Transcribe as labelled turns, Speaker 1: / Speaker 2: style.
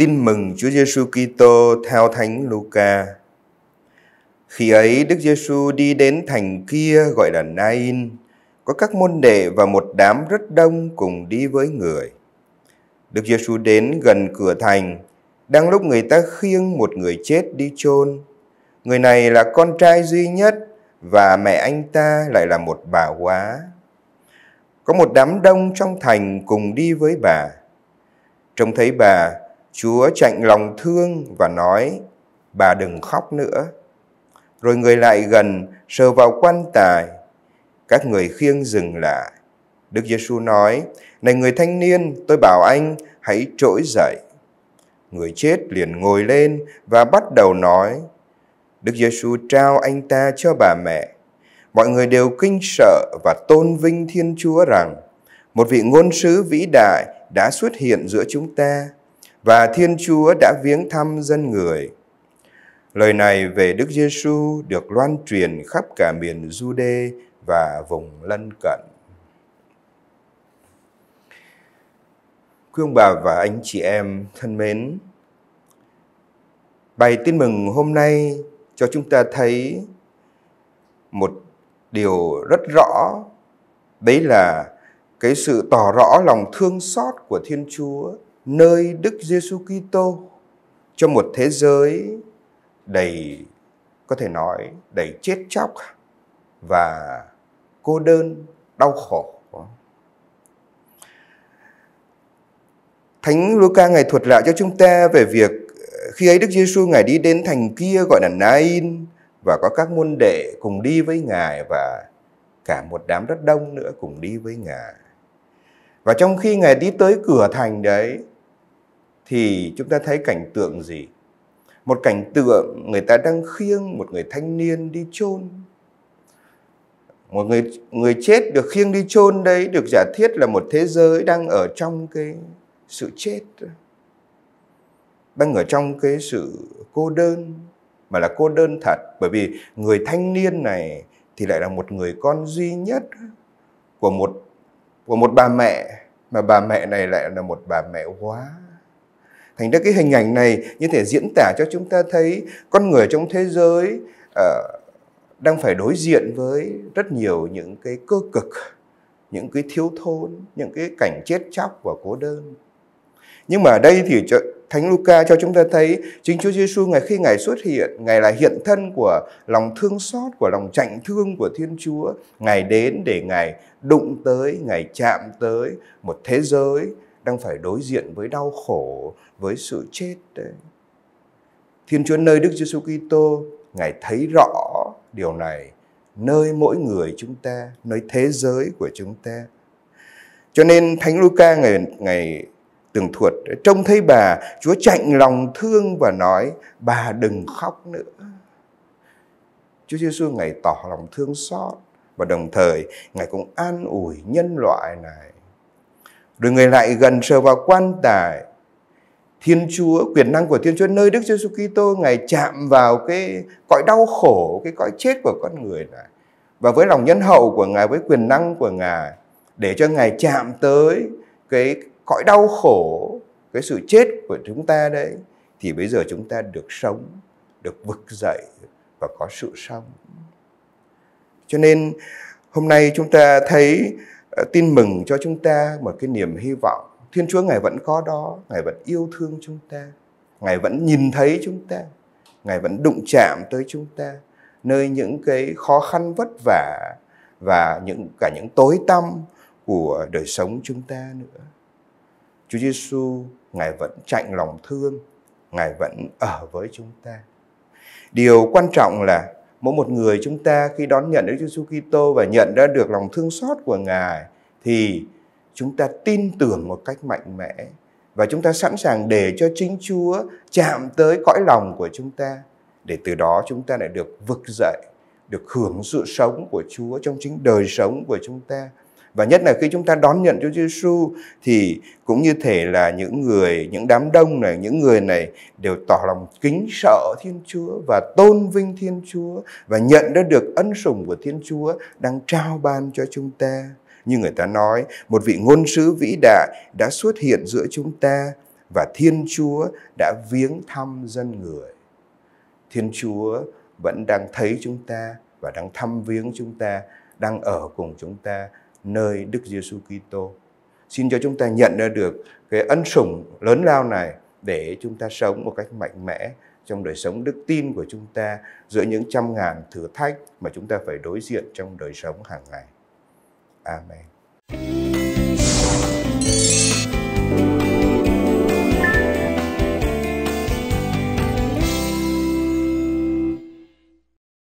Speaker 1: Tin mừng Chúa Giêsu Kitô theo Thánh Luca. Khi ấy Đức Giêsu đi đến thành kia gọi là Nain, có các môn đệ và một đám rất đông cùng đi với người. Đức Giêsu đến gần cửa thành, đang lúc người ta khiêng một người chết đi chôn. Người này là con trai duy nhất và mẹ anh ta lại là một bà quá. Có một đám đông trong thành cùng đi với bà. Trông thấy bà, Chúa chạy lòng thương và nói, bà đừng khóc nữa. Rồi người lại gần, sờ vào quan tài. Các người khiêng dừng lại. Đức Giêsu nói, này người thanh niên, tôi bảo anh, hãy trỗi dậy. Người chết liền ngồi lên và bắt đầu nói, Đức Giêsu trao anh ta cho bà mẹ. Mọi người đều kinh sợ và tôn vinh Thiên Chúa rằng, một vị ngôn sứ vĩ đại đã xuất hiện giữa chúng ta và Thiên Chúa đã viếng thăm dân người. Lời này về Đức Giêsu được loan truyền khắp cả miền Jude và vùng lân cận. Quý ông bà và anh chị em thân mến, bài tin mừng hôm nay cho chúng ta thấy một điều rất rõ, đấy là cái sự tỏ rõ lòng thương xót của Thiên Chúa nơi Đức Giêsu Kitô cho một thế giới đầy có thể nói đầy chết chóc và cô đơn, đau khổ. Thánh Luca ngày thuật lại cho chúng ta về việc ờ, khi ấy Đức Giêsu ngài đi đến thành kia gọi là Nain và có các môn đệ cùng đi với ngài và cả một đám rất đông nữa cùng đi với ngài. Và trong khi ngài đi tới cửa thành đấy thì chúng ta thấy cảnh tượng gì? Một cảnh tượng người ta đang khiêng một người thanh niên đi chôn. Một người người chết được khiêng đi chôn đấy được giả thiết là một thế giới đang ở trong cái sự chết. Đang ở trong cái sự cô đơn mà là cô đơn thật bởi vì người thanh niên này thì lại là một người con duy nhất của một của một bà mẹ mà bà mẹ này lại là một bà mẹ quá thành ra cái hình ảnh này như thể diễn tả cho chúng ta thấy con người trong thế giới uh, đang phải đối diện với rất nhiều những cái cơ cực những cái thiếu thốn những cái cảnh chết chóc và cô đơn nhưng mà ở đây thì Thánh Luca cho chúng ta thấy chính Chúa Giêsu ngày khi ngài xuất hiện, ngài là hiện thân của lòng thương xót, của lòng chạnh thương của Thiên Chúa. Ngài đến để ngài đụng tới, ngài chạm tới một thế giới đang phải đối diện với đau khổ, với sự chết đấy. Thiên Chúa nơi Đức Giêsu Kitô, Ngài thấy rõ điều này nơi mỗi người chúng ta, nơi thế giới của chúng ta. Cho nên Thánh Luca ngày ngày tường thuật trông thấy bà, Chúa chạy lòng thương và nói: "Bà đừng khóc nữa." Chúa Giêsu ngày tỏ lòng thương xót và đồng thời ngài cũng an ủi nhân loại này rồi người lại gần sờ vào quan tài. Thiên Chúa, quyền năng của Thiên Chúa nơi Đức Giêsu Kitô ngài chạm vào cái cõi đau khổ, cái cõi chết của con người này. Và với lòng nhân hậu của ngài với quyền năng của ngài để cho ngài chạm tới cái cõi đau khổ, cái sự chết của chúng ta đấy thì bây giờ chúng ta được sống, được vực dậy và có sự sống. Cho nên hôm nay chúng ta thấy Ờ, tin mừng cho chúng ta một cái niềm hy vọng thiên chúa ngài vẫn có đó ngài vẫn yêu thương chúng ta ngài vẫn nhìn thấy chúng ta ngài vẫn đụng chạm tới chúng ta nơi những cái khó khăn vất vả và những cả những tối tăm của đời sống chúng ta nữa chúa giêsu ngài vẫn chạy lòng thương ngài vẫn ở với chúng ta điều quan trọng là mỗi một người chúng ta khi đón nhận Đức Chúa Giêsu Kitô và nhận ra được lòng thương xót của Ngài thì chúng ta tin tưởng một cách mạnh mẽ và chúng ta sẵn sàng để cho chính Chúa chạm tới cõi lòng của chúng ta để từ đó chúng ta lại được vực dậy, được hưởng sự sống của Chúa trong chính đời sống của chúng ta. Và nhất là khi chúng ta đón nhận Chúa Giêsu thì cũng như thể là những người, những đám đông này, những người này đều tỏ lòng kính sợ Thiên Chúa và tôn vinh Thiên Chúa và nhận ra được ân sủng của Thiên Chúa đang trao ban cho chúng ta. Như người ta nói, một vị ngôn sứ vĩ đại đã xuất hiện giữa chúng ta và Thiên Chúa đã viếng thăm dân người. Thiên Chúa vẫn đang thấy chúng ta và đang thăm viếng chúng ta, đang ở cùng chúng ta nơi Đức Giêsu Kitô. Xin cho chúng ta nhận ra được cái ân sủng lớn lao này để chúng ta sống một cách mạnh mẽ trong đời sống đức tin của chúng ta giữa những trăm ngàn thử thách mà chúng ta phải đối diện trong đời sống hàng ngày. Amen.